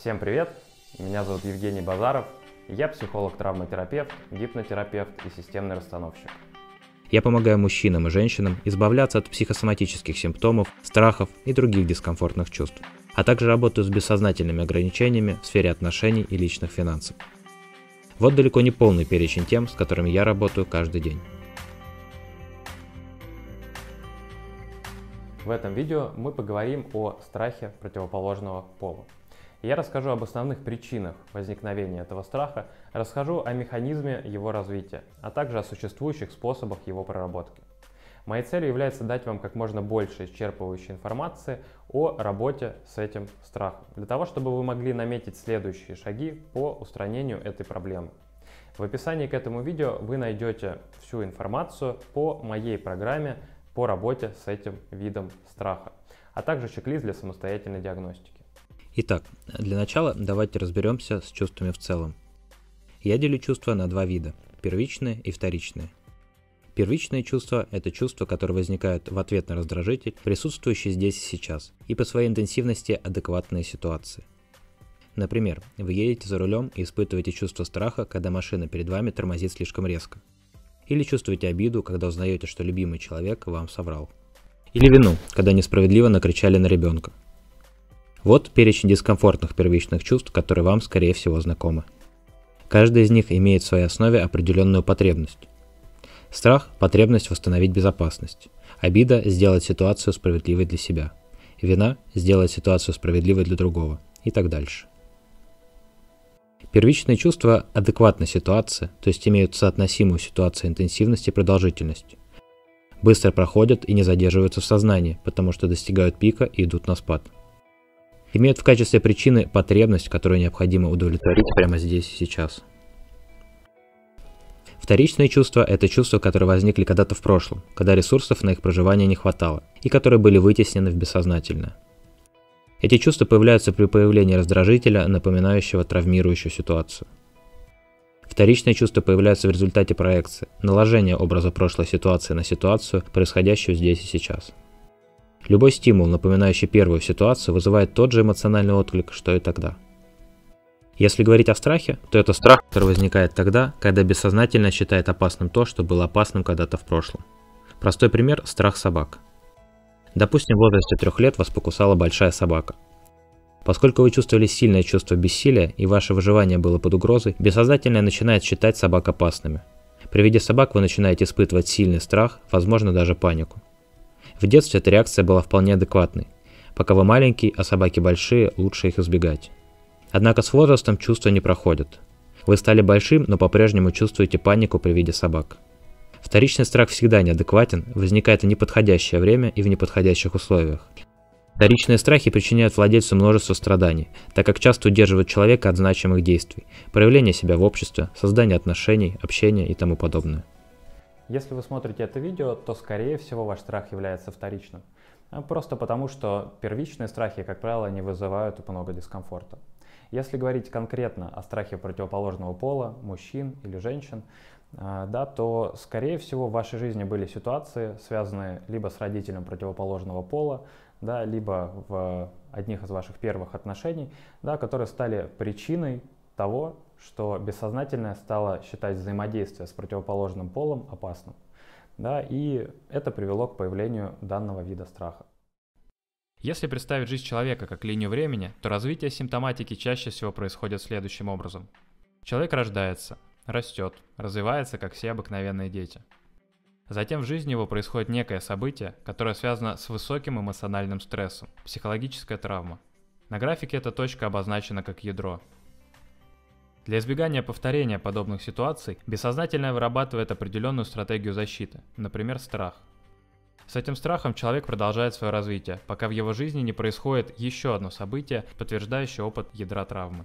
Всем привет! Меня зовут Евгений Базаров. Я психолог-травматерапевт, гипнотерапевт и системный расстановщик. Я помогаю мужчинам и женщинам избавляться от психосоматических симптомов, страхов и других дискомфортных чувств, а также работаю с бессознательными ограничениями в сфере отношений и личных финансов. Вот далеко не полный перечень тем, с которыми я работаю каждый день. В этом видео мы поговорим о страхе противоположного пола. Я расскажу об основных причинах возникновения этого страха, расскажу о механизме его развития, а также о существующих способах его проработки. Моей целью является дать вам как можно больше исчерпывающей информации о работе с этим страхом, для того, чтобы вы могли наметить следующие шаги по устранению этой проблемы. В описании к этому видео вы найдете всю информацию по моей программе по работе с этим видом страха, а также чек-лист для самостоятельной диагностики. Итак, для начала давайте разберемся с чувствами в целом. Я делю чувства на два вида – первичные и вторичные. Первичные чувства – это чувства, которые возникают в ответ на раздражитель, присутствующий здесь и сейчас, и по своей интенсивности адекватные ситуации. Например, вы едете за рулем и испытываете чувство страха, когда машина перед вами тормозит слишком резко. Или чувствуете обиду, когда узнаете, что любимый человек вам соврал. Или вину, когда несправедливо накричали на ребенка. Вот перечень дискомфортных первичных чувств, которые вам, скорее всего, знакомы. Каждая из них имеет в своей основе определенную потребность. Страх – потребность восстановить безопасность. Обида – сделать ситуацию справедливой для себя. Вина – сделать ситуацию справедливой для другого. И так дальше. Первичные чувства адекватны ситуации, то есть имеют соотносимую ситуацию интенсивность и продолжительность. Быстро проходят и не задерживаются в сознании, потому что достигают пика и идут на спад – имеют в качестве причины потребность, которую необходимо удовлетворить прямо здесь и сейчас. Вторичные чувства – это чувства, которые возникли когда-то в прошлом, когда ресурсов на их проживание не хватало, и которые были вытеснены в бессознательное. Эти чувства появляются при появлении раздражителя, напоминающего травмирующую ситуацию. Вторичные чувства появляются в результате проекции, наложения образа прошлой ситуации на ситуацию, происходящую здесь и сейчас. Любой стимул, напоминающий первую ситуацию, вызывает тот же эмоциональный отклик, что и тогда. Если говорить о страхе, то это страх, который возникает тогда, когда бессознательно считает опасным то, что было опасным когда-то в прошлом. Простой пример – страх собак. Допустим, в возрасте трех лет вас покусала большая собака. Поскольку вы чувствовали сильное чувство бессилия и ваше выживание было под угрозой, бессознательное начинает считать собак опасными. При виде собак вы начинаете испытывать сильный страх, возможно даже панику. В детстве эта реакция была вполне адекватной. Пока вы маленький, а собаки большие, лучше их избегать. Однако с возрастом чувства не проходят. Вы стали большим, но по-прежнему чувствуете панику при виде собак. Вторичный страх всегда неадекватен, возникает в неподходящее время и в неподходящих условиях. Вторичные страхи причиняют владельцу множество страданий, так как часто удерживают человека от значимых действий, проявления себя в обществе, создания отношений, общения и тому подобное. Если вы смотрите это видео, то, скорее всего, ваш страх является вторичным. А просто потому, что первичные страхи, как правило, не вызывают много дискомфорта. Если говорить конкретно о страхе противоположного пола, мужчин или женщин, а, да, то, скорее всего, в вашей жизни были ситуации, связанные либо с родителем противоположного пола, да, либо в одних из ваших первых отношений, да, которые стали причиной того, что бессознательное стало считать взаимодействие с противоположным полом опасным. Да, и это привело к появлению данного вида страха. Если представить жизнь человека как линию времени, то развитие симптоматики чаще всего происходит следующим образом. Человек рождается, растет, развивается, как все обыкновенные дети. Затем в жизни его происходит некое событие, которое связано с высоким эмоциональным стрессом, психологическая травма. На графике эта точка обозначена как ядро, для избегания повторения подобных ситуаций бессознательное вырабатывает определенную стратегию защиты, например, страх. С этим страхом человек продолжает свое развитие, пока в его жизни не происходит еще одно событие, подтверждающее опыт ядра травмы.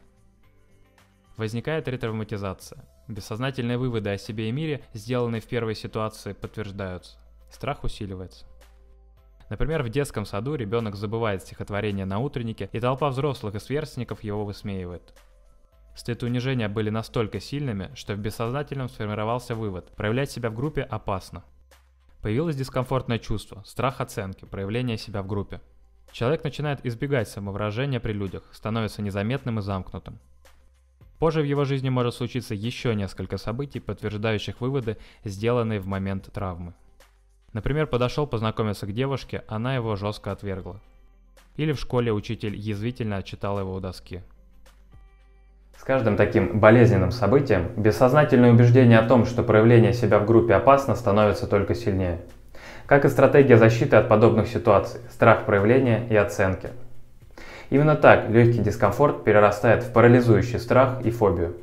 Возникает ретравматизация. Бессознательные выводы о себе и мире, сделанные в первой ситуации, подтверждаются. Страх усиливается. Например, в детском саду ребенок забывает стихотворение на утреннике, и толпа взрослых и сверстников его высмеивает. Стыд и унижение были настолько сильными, что в бессознательном сформировался вывод – проявлять себя в группе опасно. Появилось дискомфортное чувство, страх оценки, проявление себя в группе. Человек начинает избегать самовыражения при людях, становится незаметным и замкнутым. Позже в его жизни может случиться еще несколько событий, подтверждающих выводы, сделанные в момент травмы. Например, подошел познакомиться к девушке, она его жестко отвергла. Или в школе учитель язвительно отчитал его у доски – с каждым таким болезненным событием бессознательное убеждение о том, что проявление себя в группе опасно, становится только сильнее. Как и стратегия защиты от подобных ситуаций, страх проявления и оценки. Именно так легкий дискомфорт перерастает в парализующий страх и фобию.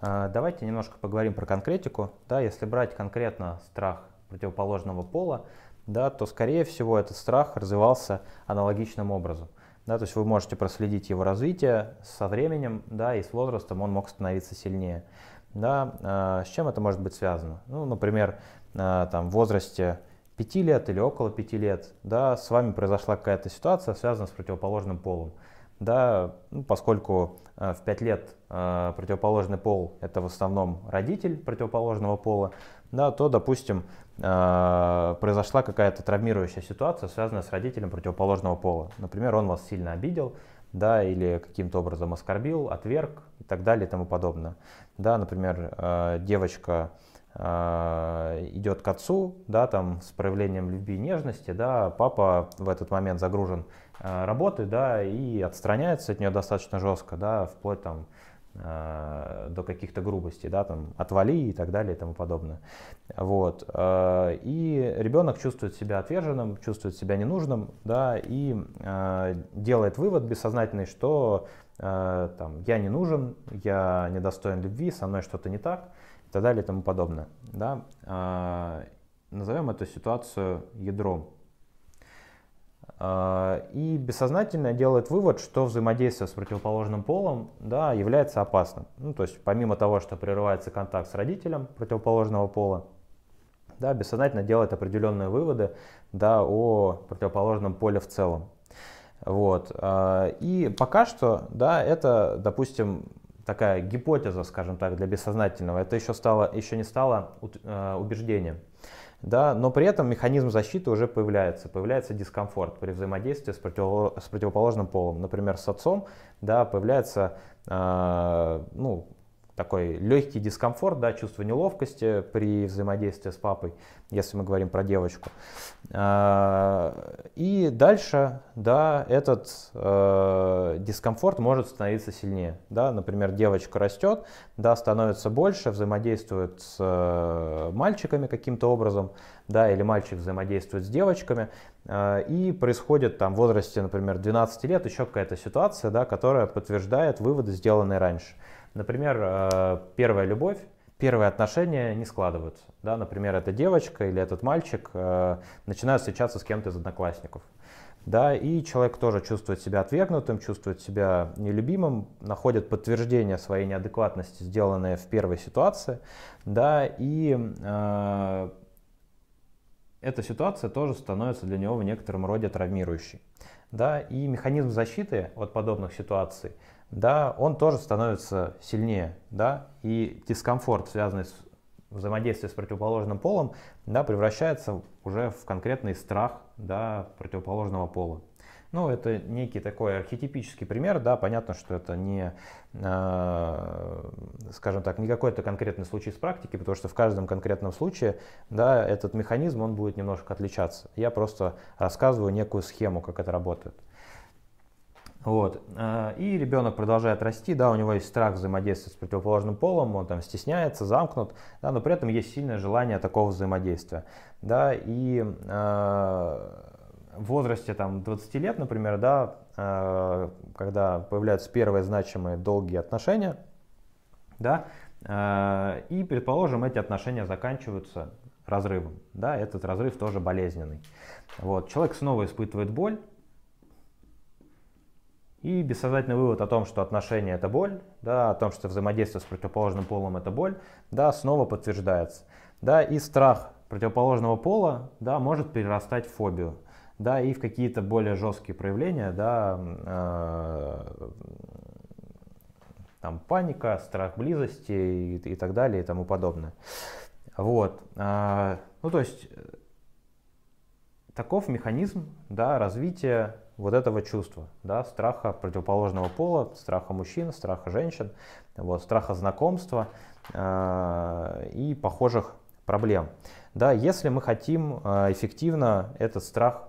А, давайте немножко поговорим про конкретику. Да, если брать конкретно страх противоположного пола, да, то, скорее всего, этот страх развивался аналогичным образом. Да, то есть вы можете проследить его развитие со временем, да, и с возрастом он мог становиться сильнее. Да, а, с чем это может быть связано? Ну, например, а, там, в возрасте 5 лет или около 5 лет, да, с вами произошла какая-то ситуация, связанная с противоположным полом. Да, ну, поскольку а, в 5 лет противоположный пол – это в основном родитель противоположного пола, да, то, допустим, Э, произошла какая-то травмирующая ситуация, связанная с родителем противоположного пола. Например, он вас сильно обидел, да, или каким-то образом оскорбил, отверг и так далее и тому подобное. Да, например, э, девочка э, идет к отцу, да, там с проявлением любви и нежности, да, папа в этот момент загружен работой, да, и отстраняется от нее достаточно жестко, да, вплоть там Э, до каких-то грубостей, да, там, отвали и так далее и тому подобное. Вот. Э, и ребенок чувствует себя отверженным, чувствует себя ненужным, да, и э, делает вывод бессознательный, что там, я не нужен, я недостоин любви, со мной что-то не так и так далее и тому подобное. Да. Назовем эту ситуацию ядром. А, и бессознательно делает вывод, что взаимодействие с противоположным полом да, является опасным. Ну, то есть помимо того, что прерывается контакт с родителем противоположного пола, да, бессознательно делает определенные выводы да, о противоположном поле в целом. Вот. А, и пока что да, это, допустим, такая гипотеза, скажем так, для бессознательного. Это еще, стало, еще не стало э, убеждением да, но при этом механизм защиты уже появляется, появляется дискомфорт при взаимодействии с, против, с противоположным полом, например, с отцом, да, появляется э, ну, такой легкий дискомфорт, да, чувство неловкости при взаимодействии с папой, если мы говорим про девочку. А, и дальше, да, этот э, дискомфорт может становиться сильнее, да, например, девочка растет, да, становится больше, взаимодействует с э, мальчиками каким-то образом, да, или мальчик взаимодействует с девочками, а, и происходит там в возрасте, например, 12 лет еще какая-то ситуация, да, которая подтверждает выводы, сделанные раньше. Например, э, первая любовь, первые отношения не складываются. Да? Например, эта девочка или этот мальчик э, начинают встречаться с кем-то из одноклассников. Да, и человек тоже чувствует себя отвергнутым, чувствует себя нелюбимым, находит подтверждение своей неадекватности, сделанное в первой ситуации, да, и э, эта ситуация тоже становится для него в некотором роде травмирующей. Да, и механизм защиты от подобных ситуаций да, он тоже становится сильнее, да, и дискомфорт, связанный с взаимодействием с противоположным полом, да, превращается уже в конкретный страх, да, противоположного пола. Ну, это некий такой архетипический пример, да, понятно, что это не, э, скажем так, не какой-то конкретный случай с практики, потому что в каждом конкретном случае, да, этот механизм, он будет немножко отличаться. Я просто рассказываю некую схему, как это работает. Вот. Э, и ребенок продолжает расти, да, у него есть страх взаимодействия с противоположным полом, он там стесняется, замкнут, да, но при этом есть сильное желание такого взаимодействия. Да, и э, в возрасте там, 20 лет, например, да, э, когда появляются первые значимые долгие отношения, да, э, и, предположим, эти отношения заканчиваются разрывом. Да, этот разрыв тоже болезненный. Вот. Человек снова испытывает боль, и бессознательный вывод о том, что отношения – это боль, да, о том, что взаимодействие с противоположным полом – это боль, да, снова подтверждается. Да, и страх противоположного пола да, может перерастать в фобию да, и в какие-то более жесткие проявления, да, э, там паника, страх близости и, и так далее и тому подобное. Вот, э, ну то есть э, таков механизм да, развития вот этого чувства, да, страха противоположного пола, страха мужчин, страха женщин, вот, страха знакомства э, и похожих проблем. Да, если мы хотим э, эффективно этот страх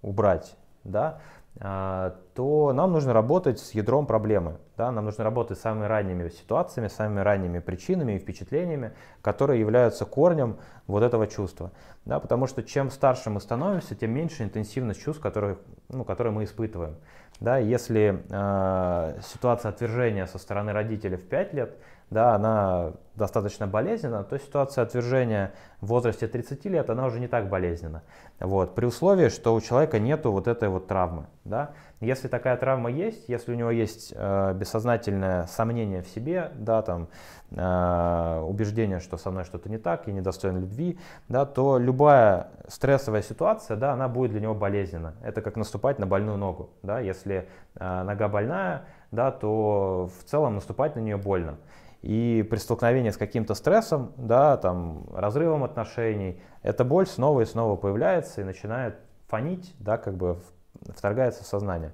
убрать, да, э, то нам нужно работать с ядром проблемы. Да? Нам нужно работать с самыми ранними ситуациями, с самыми ранними причинами и впечатлениями, которые являются корнем вот этого чувства. Да? Потому что чем старше мы становимся, тем меньше интенсивность чувств, которые, ну, которые мы испытываем. Да? Если э, ситуация отвержения со стороны родителей в 5 лет, да, она достаточно болезненна, то ситуация отвержения в возрасте 30 лет, она уже не так болезненна. Вот, при условии, что у человека нету вот этой вот травмы. Да? Если такая травма есть, если у него есть э, бессознательное сомнение в себе, да, там, э, убеждение, что со мной что-то не так, я недостоин любви, да, то любая стрессовая ситуация, да, она будет для него болезненна. Это как наступать на больную ногу. Да? Если э, нога больная, да, то в целом наступать на нее больно. И при столкновении с каким-то стрессом, да, там, разрывом отношений, эта боль снова и снова появляется и начинает фонить, да, как бы вторгается в сознание.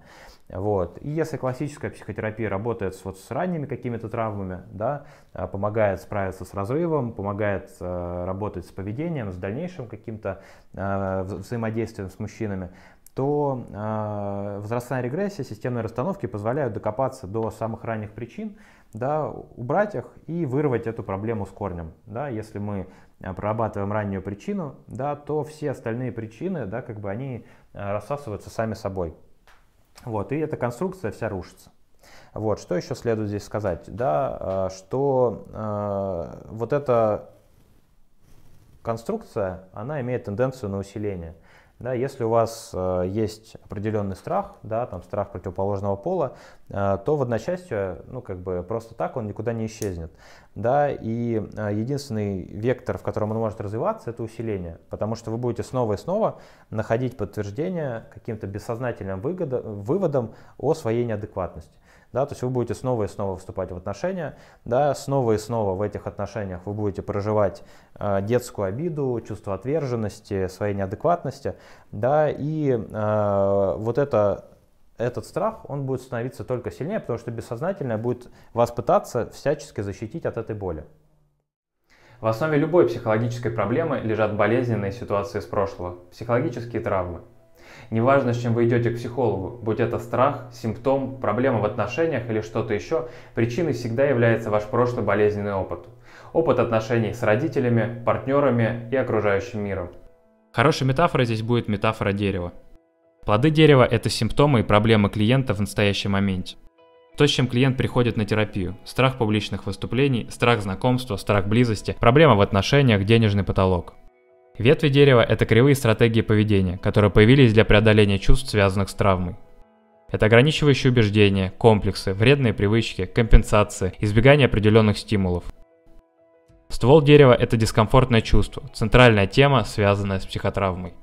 Вот. И если классическая психотерапия работает с, вот, с ранними какими-то травмами, да, а, помогает справиться с разрывом, помогает э, работать с поведением, с дальнейшим каким-то э, взаимодействием с мужчинами, то э, возрастная регрессия, системные расстановки позволяют докопаться до самых ранних причин, да, убрать их и вырвать эту проблему с корнем. Да, если мы а, прорабатываем раннюю причину, да, то все остальные причины, да, как бы они а, рассасываются сами собой. Вот, и эта конструкция вся рушится. Вот, что еще следует здесь сказать, да, а, что э, вот эта конструкция, она имеет тенденцию на усиление. Да, если у вас э, есть определенный страх, да, там страх противоположного пола, э, то в одночасье, ну как бы просто так он никуда не исчезнет, да, и э, единственный вектор, в котором он может развиваться, это усиление, потому что вы будете снова и снова находить подтверждение каким-то бессознательным выгода, выводом о своей неадекватности да, то есть вы будете снова и снова вступать в отношения, да, снова и снова в этих отношениях вы будете проживать э, детскую обиду, чувство отверженности, своей неадекватности, да, и э, вот это этот страх, он будет становиться только сильнее, потому что бессознательное будет вас пытаться всячески защитить от этой боли. В основе любой психологической проблемы лежат болезненные ситуации из прошлого, психологические травмы, Неважно, с чем вы идете к психологу, будь это страх, симптом, проблема в отношениях или что-то еще, причиной всегда является ваш прошлый болезненный опыт. Опыт отношений с родителями, партнерами и окружающим миром. Хорошей метафорой здесь будет метафора дерева. Плоды дерева – это симптомы и проблемы клиента в настоящем моменте. То, с чем клиент приходит на терапию. Страх публичных выступлений, страх знакомства, страх близости, проблема в отношениях, денежный потолок. Ветви дерева – это кривые стратегии поведения, которые появились для преодоления чувств, связанных с травмой. Это ограничивающие убеждения, комплексы, вредные привычки, компенсации, избегание определенных стимулов. Ствол дерева – это дискомфортное чувство, центральная тема, связанная с психотравмой.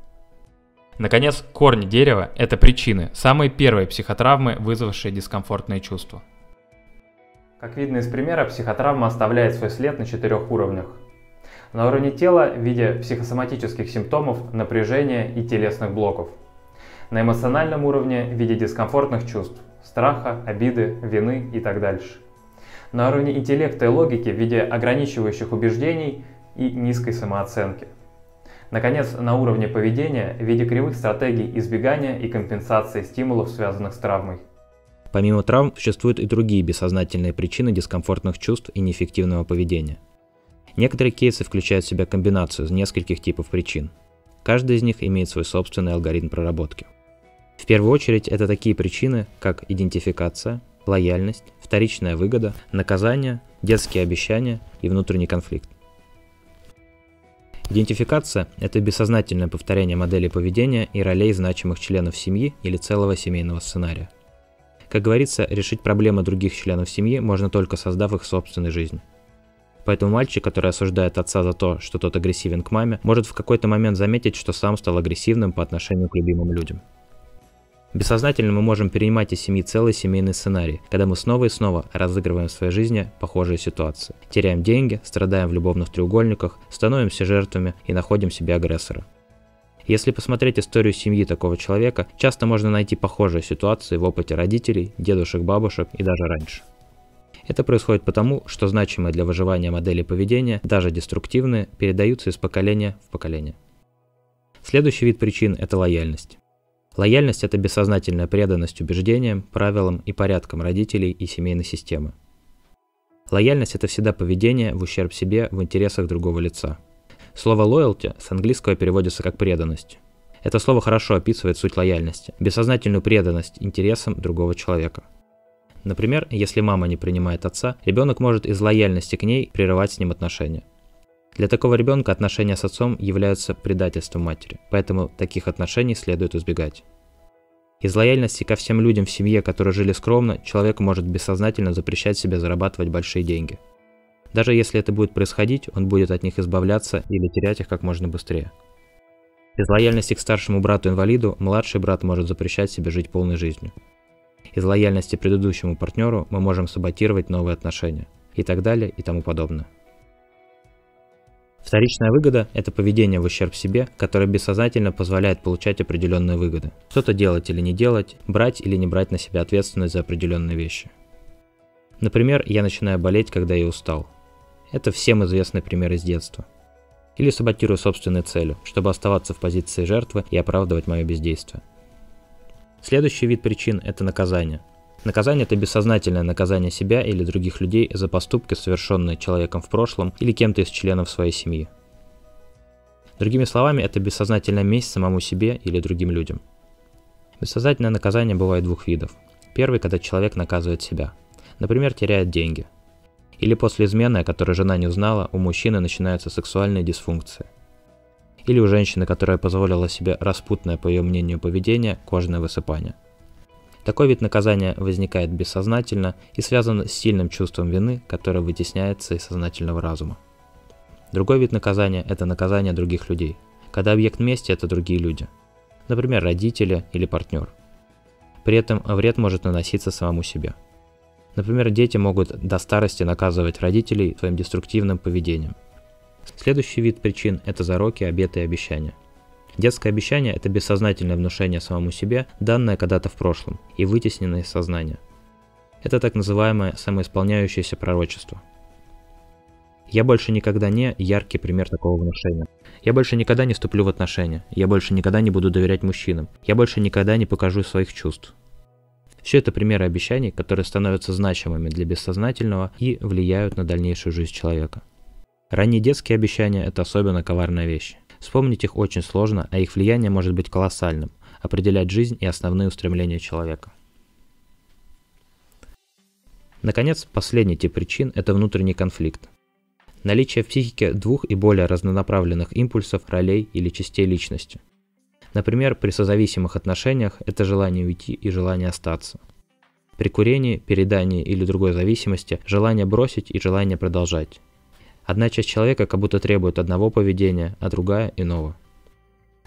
Наконец, корни дерева – это причины, самые первые психотравмы, вызвавшие дискомфортные чувства. Как видно из примера, психотравма оставляет свой след на четырех уровнях – на уровне тела в виде психосоматических симптомов напряжения и телесных блоков, на эмоциональном уровне в виде дискомфортных чувств, страха, обиды, вины и так дальше, на уровне интеллекта и логики в виде ограничивающих убеждений и низкой самооценки. Наконец, на уровне поведения в виде кривых стратегий избегания и компенсации стимулов, связанных с травмой. Помимо травм существуют и другие бессознательные причины дискомфортных чувств и неэффективного поведения – Некоторые кейсы включают в себя комбинацию из нескольких типов причин. Каждый из них имеет свой собственный алгоритм проработки. В первую очередь это такие причины, как идентификация, лояльность, вторичная выгода, наказание, детские обещания и внутренний конфликт. Идентификация – это бессознательное повторение модели поведения и ролей значимых членов семьи или целого семейного сценария. Как говорится, решить проблемы других членов семьи можно только создав их собственную жизнь. Поэтому мальчик, который осуждает отца за то, что тот агрессивен к маме, может в какой-то момент заметить, что сам стал агрессивным по отношению к любимым людям. Бессознательно мы можем перенимать из семьи целый семейный сценарий, когда мы снова и снова разыгрываем в своей жизни похожие ситуации. Теряем деньги, страдаем в любовных треугольниках, становимся жертвами и находим себе агрессора. Если посмотреть историю семьи такого человека, часто можно найти похожие ситуации в опыте родителей, дедушек, бабушек и даже раньше. Это происходит потому, что значимые для выживания модели поведения, даже деструктивные, передаются из поколения в поколение. Следующий вид причин – это лояльность. Лояльность – это бессознательная преданность убеждениям, правилам и порядкам родителей и семейной системы. Лояльность – это всегда поведение в ущерб себе в интересах другого лица. Слово «лоялти» с английского переводится как «преданность». Это слово хорошо описывает суть лояльности – бессознательную преданность интересам другого человека – Например, если мама не принимает отца, ребенок может из лояльности к ней прерывать с ним отношения. Для такого ребенка отношения с отцом являются предательством матери, поэтому таких отношений следует избегать. Из лояльности ко всем людям в семье, которые жили скромно, человек может бессознательно запрещать себе зарабатывать большие деньги. Даже если это будет происходить, он будет от них избавляться или терять их как можно быстрее. Из лояльности к старшему брату-инвалиду младший брат может запрещать себе жить полной жизнью. Из лояльности предыдущему партнеру мы можем саботировать новые отношения и так далее и тому подобное. Вторичная выгода – это поведение в ущерб себе, которое бессознательно позволяет получать определенные выгоды. Что-то делать или не делать, брать или не брать на себя ответственность за определенные вещи. Например, я начинаю болеть, когда я устал. Это всем известный пример из детства. Или саботирую собственные цели, чтобы оставаться в позиции жертвы и оправдывать мое бездействие. Следующий вид причин – это наказание. Наказание – это бессознательное наказание себя или других людей за поступки, совершенные человеком в прошлом или кем-то из членов своей семьи. Другими словами, это бессознательная месть самому себе или другим людям. Бессознательное наказание бывает двух видов. Первый, когда человек наказывает себя. Например, теряет деньги. Или после измены, о которой жена не узнала, у мужчины начинаются сексуальные дисфункции или у женщины, которая позволила себе распутное, по ее мнению, поведение, кожное высыпание. Такой вид наказания возникает бессознательно и связан с сильным чувством вины, которое вытесняется из сознательного разума. Другой вид наказания – это наказание других людей, когда объект мести – это другие люди, например, родители или партнер. При этом вред может наноситься самому себе. Например, дети могут до старости наказывать родителей своим деструктивным поведением, Следующий вид причин – это зароки, обеты и обещания. Детское обещание – это бессознательное внушение самому себе, данное когда-то в прошлом, и вытесненное из сознания. Это так называемое самоисполняющееся пророчество. Я больше никогда не яркий пример такого внушения. Я больше никогда не вступлю в отношения. Я больше никогда не буду доверять мужчинам. Я больше никогда не покажу своих чувств. Все это примеры обещаний, которые становятся значимыми для бессознательного и влияют на дальнейшую жизнь человека. Ранние детские обещания – это особенно коварная вещь. Вспомнить их очень сложно, а их влияние может быть колоссальным, определять жизнь и основные устремления человека. Наконец, последний тип причин – это внутренний конфликт. Наличие в психике двух и более разнонаправленных импульсов, ролей или частей личности. Например, при созависимых отношениях это желание уйти и желание остаться. При курении, передании или другой зависимости желание бросить и желание продолжать. Одна часть человека как будто требует одного поведения, а другая – иного.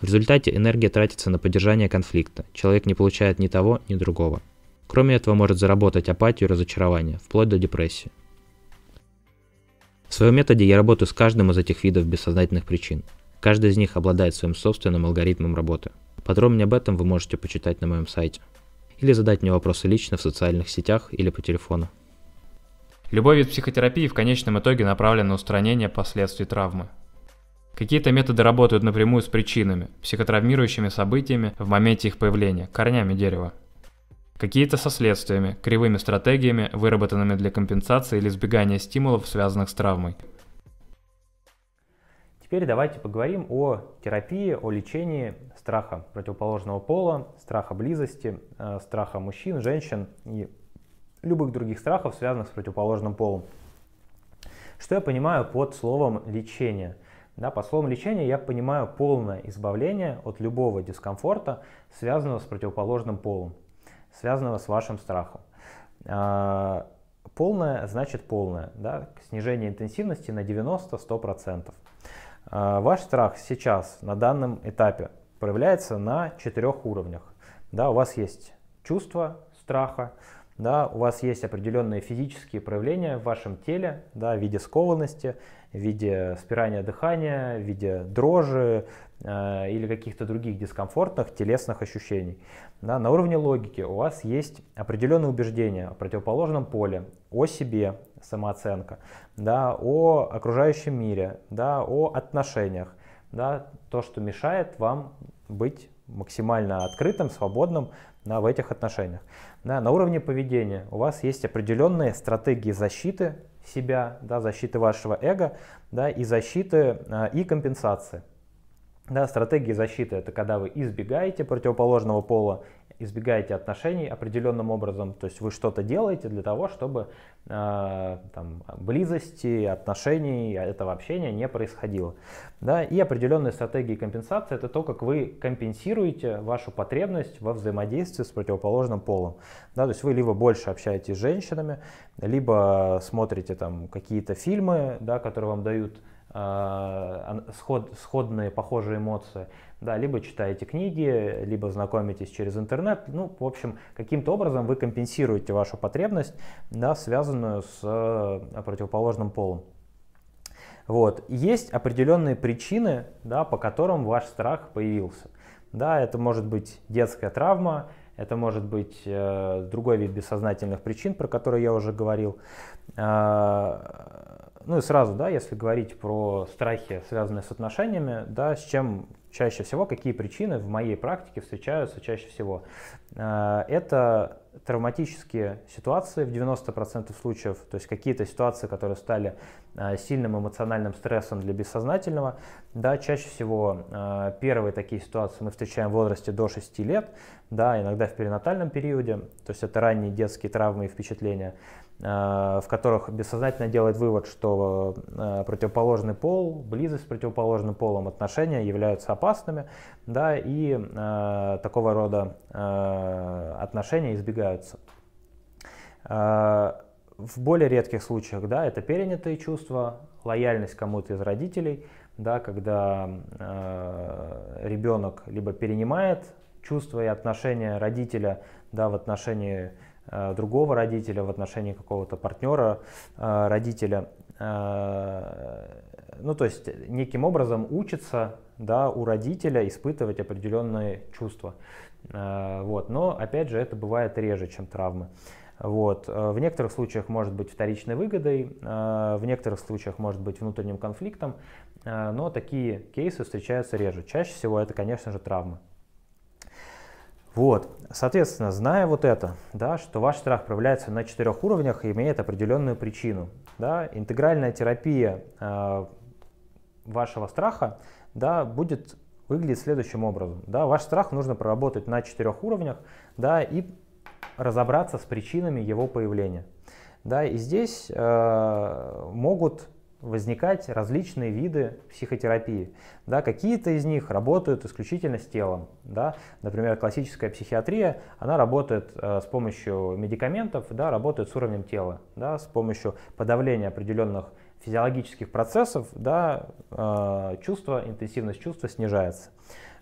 В результате энергия тратится на поддержание конфликта, человек не получает ни того, ни другого. Кроме этого может заработать апатию и разочарование, вплоть до депрессии. В своем методе я работаю с каждым из этих видов бессознательных причин. Каждый из них обладает своим собственным алгоритмом работы. Подробнее об этом вы можете почитать на моем сайте. Или задать мне вопросы лично в социальных сетях или по телефону. Любой вид психотерапии в конечном итоге направлен на устранение последствий травмы. Какие-то методы работают напрямую с причинами, психотравмирующими событиями в моменте их появления, корнями дерева. Какие-то со следствиями, кривыми стратегиями, выработанными для компенсации или избегания стимулов, связанных с травмой. Теперь давайте поговорим о терапии, о лечении страха противоположного пола, страха близости, э, страха мужчин, женщин и любых других страхов, связанных с противоположным полом. Что я понимаю под словом «лечение»? Да, под словом «лечение» я понимаю полное избавление от любого дискомфорта, связанного с противоположным полом, связанного с вашим страхом. А, полное значит полное, да, снижение интенсивности на 90-100%. А, ваш страх сейчас на данном этапе проявляется на четырех уровнях. Да, у вас есть чувство страха, да, у вас есть определенные физические проявления в вашем теле, да, в виде скованности, в виде спирания дыхания, в виде дрожи э, или каких-то других дискомфортных телесных ощущений. Да, на уровне логики у вас есть определенные убеждения о противоположном поле, о себе, самооценка, да, о окружающем мире, да, о отношениях, да, то, что мешает вам быть максимально открытым, свободным, да, в этих отношениях. Да, на уровне поведения у вас есть определенные стратегии защиты себя, да, защиты вашего эго да, и защиты э, и компенсации. Да, стратегии защиты это когда вы избегаете противоположного пола избегаете отношений определенным образом, то есть вы что-то делаете для того, чтобы э, там, близости, отношений, а этого общения не происходило. Да? И определенные стратегии компенсации – это то, как вы компенсируете вашу потребность во взаимодействии с противоположным полом. Да? То есть вы либо больше общаетесь с женщинами, либо смотрите там какие-то фильмы, да, которые вам дают Э, сход, сходные, похожие эмоции. Да, либо читаете книги, либо знакомитесь через интернет. Ну, в общем, каким-то образом вы компенсируете вашу потребность, да, связанную с э, противоположным полом. Вот. Есть определенные причины, да, по которым ваш страх появился. Да, это может быть детская травма, это может быть э, другой вид бессознательных причин, про которые я уже говорил. Э, ну и сразу, да, если говорить про страхи, связанные с отношениями, да, с чем чаще всего, какие причины в моей практике встречаются чаще всего. Э, это травматические ситуации в 90% случаев, то есть какие-то ситуации, которые стали э, сильным эмоциональным стрессом для бессознательного. Да, чаще всего э, первые такие ситуации мы встречаем в возрасте до 6 лет, да, иногда в перинатальном периоде, то есть это ранние детские травмы и впечатления. Э, в которых бессознательно делает вывод, что э, противоположный пол, близость с противоположным полом, отношения являются опасными, да, и э, такого рода э, отношения избегаются. Э, в более редких случаях, да, это перенятые чувства, лояльность кому-то из родителей, да, когда э, ребенок либо перенимает чувства и отношения родителя да, в отношении Э, другого родителя, в отношении какого-то партнера э, родителя. Э, ну, то есть неким образом учится да, у родителя испытывать определенные чувства. Вот. Но, опять же, это бывает реже, чем травмы. Вот. В некоторых случаях может быть вторичной выгодой, в некоторых случаях может быть внутренним конфликтом, но такие кейсы встречаются реже. Чаще всего это, конечно же, травмы. Вот, соответственно, зная вот это, да, что ваш страх проявляется на четырех уровнях и имеет определенную причину, да, интегральная терапия э, вашего страха, да, будет выглядеть следующим образом, да, ваш страх нужно проработать на четырех уровнях, да, и разобраться с причинами его появления, да, и здесь э, могут возникать различные виды психотерапии. Да, какие-то из них работают исключительно с телом. Да. Например, классическая психиатрия, она работает э, с помощью медикаментов, да, работает с уровнем тела, да, с помощью подавления определенных физиологических процессов, да, э, чувство, интенсивность чувства снижается.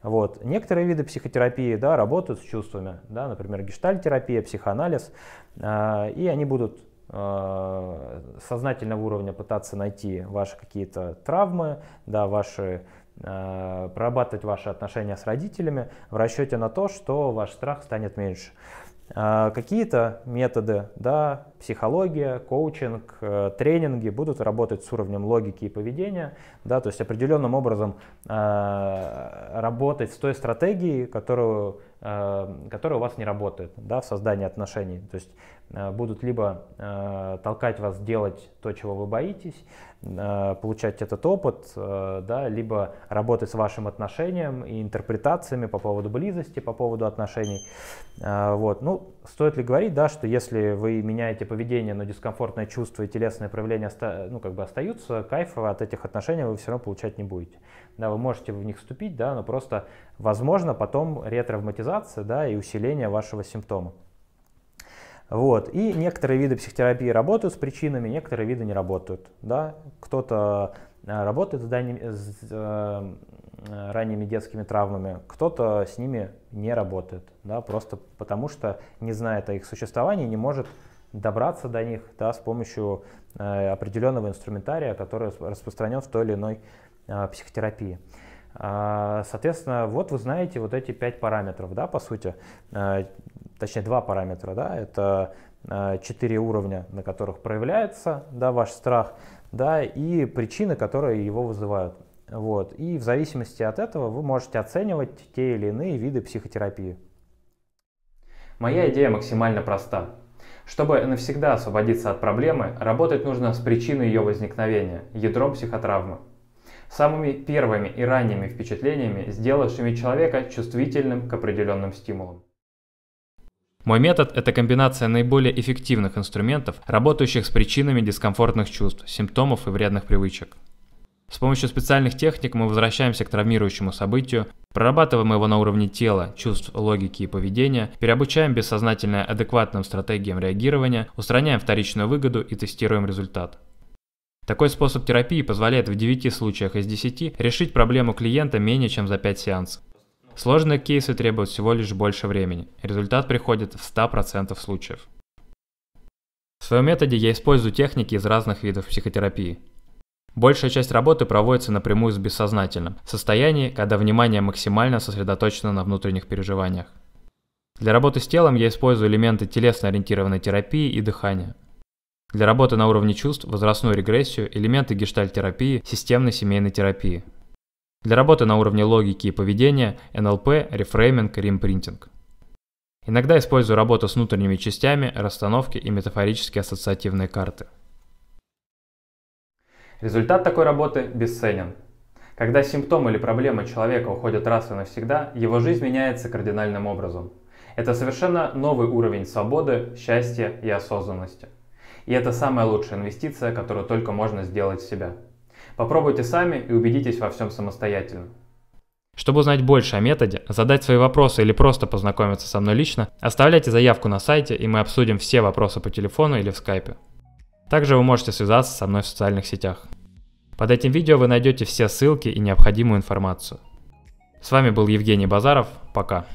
Вот. Некоторые виды психотерапии да, работают с чувствами, да, например, гештальтерапия, психоанализ, э, и они будут Э, сознательного уровня пытаться найти ваши какие-то травмы, да, ваши э, прорабатывать ваши отношения с родителями в расчете на то, что ваш страх станет меньше. Э, какие-то методы, да, психология, коучинг, э, тренинги будут работать с уровнем логики и поведения, да, то есть определенным образом э, работать с той стратегией, которую, э, которая у вас не работает да, в создании отношений. То есть э, будут либо э, толкать вас делать то, чего вы боитесь, э, получать этот опыт, э, да, либо работать с вашим отношением и интерпретациями по поводу близости, по поводу отношений. Э, вот, ну, стоит ли говорить, да, что если вы меняете поведение, но дискомфортное чувство и телесные проявления, ну, как бы остаются, кайфа от этих отношений вы все равно получать не будете. Да, вы можете в них вступить, да, но просто возможно потом ретравматизация да, и усиление вашего симптома. Вот. И некоторые виды психотерапии работают с причинами, некоторые виды не работают. Да? Кто-то э, работает с, данными, с, э, Э, ранними детскими травмами, кто-то с ними не работает, да, просто потому что не знает о их существовании, не может добраться до них да, с помощью э, определенного инструментария, который распространен в той или иной э, психотерапии. Э, соответственно, вот вы знаете вот эти пять параметров, да, по сути, э, точнее два параметра, да, это э, четыре уровня, на которых проявляется да, ваш страх, да, и причины, которые его вызывают. Вот. И в зависимости от этого вы можете оценивать те или иные виды психотерапии. Моя идея максимально проста. Чтобы навсегда освободиться от проблемы, работать нужно с причиной ее возникновения, ядром психотравмы. Самыми первыми и ранними впечатлениями, сделавшими человека чувствительным к определенным стимулам. Мой метод – это комбинация наиболее эффективных инструментов, работающих с причинами дискомфортных чувств, симптомов и вредных привычек. С помощью специальных техник мы возвращаемся к травмирующему событию, прорабатываем его на уровне тела, чувств, логики и поведения, переобучаем бессознательное адекватным стратегиям реагирования, устраняем вторичную выгоду и тестируем результат. Такой способ терапии позволяет в 9 случаях из 10 решить проблему клиента менее чем за 5 сеансов. Сложные кейсы требуют всего лишь больше времени. Результат приходит в 100% случаев. В своем методе я использую техники из разных видов психотерапии. Большая часть работы проводится напрямую с бессознательным, состоянии, когда внимание максимально сосредоточено на внутренних переживаниях. Для работы с телом я использую элементы телесно-ориентированной терапии и дыхания. Для работы на уровне чувств, возрастную регрессию, элементы гештальтерапии, системной семейной терапии. Для работы на уровне логики и поведения, НЛП, рефрейминг, римпринтинг. Иногда использую работу с внутренними частями, расстановки и метафорические ассоциативные карты. Результат такой работы бесценен. Когда симптом или проблема человека уходят раз и навсегда, его жизнь меняется кардинальным образом. Это совершенно новый уровень свободы, счастья и осознанности. И это самая лучшая инвестиция, которую только можно сделать в себя. Попробуйте сами и убедитесь во всем самостоятельно. Чтобы узнать больше о методе, задать свои вопросы или просто познакомиться со мной лично, оставляйте заявку на сайте, и мы обсудим все вопросы по телефону или в скайпе. Также вы можете связаться со мной в социальных сетях. Под этим видео вы найдете все ссылки и необходимую информацию. С вами был Евгений Базаров. Пока.